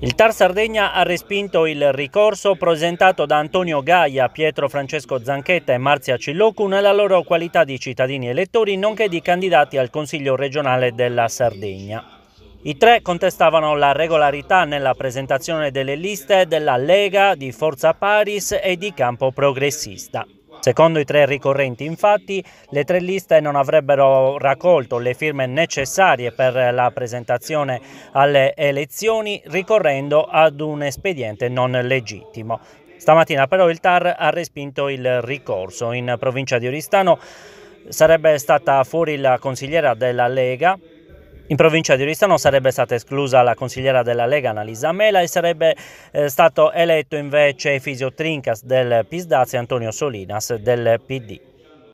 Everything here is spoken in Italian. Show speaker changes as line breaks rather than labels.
Il Tar Sardegna ha respinto il ricorso presentato da Antonio Gaia, Pietro Francesco Zanchetta e Marzia Cillocu nella loro qualità di cittadini elettori nonché di candidati al Consiglio regionale della Sardegna. I tre contestavano la regolarità nella presentazione delle liste della Lega, di Forza Paris e di Campo Progressista. Secondo i tre ricorrenti infatti le tre liste non avrebbero raccolto le firme necessarie per la presentazione alle elezioni ricorrendo ad un espediente non legittimo. Stamattina però il TAR ha respinto il ricorso. In provincia di Oristano sarebbe stata fuori la consigliera della Lega in provincia di Oristano sarebbe stata esclusa la consigliera della Lega Annalisa Mela e sarebbe eh, stato eletto invece Fisio Trincas del PISDAZ e Antonio Solinas del PD.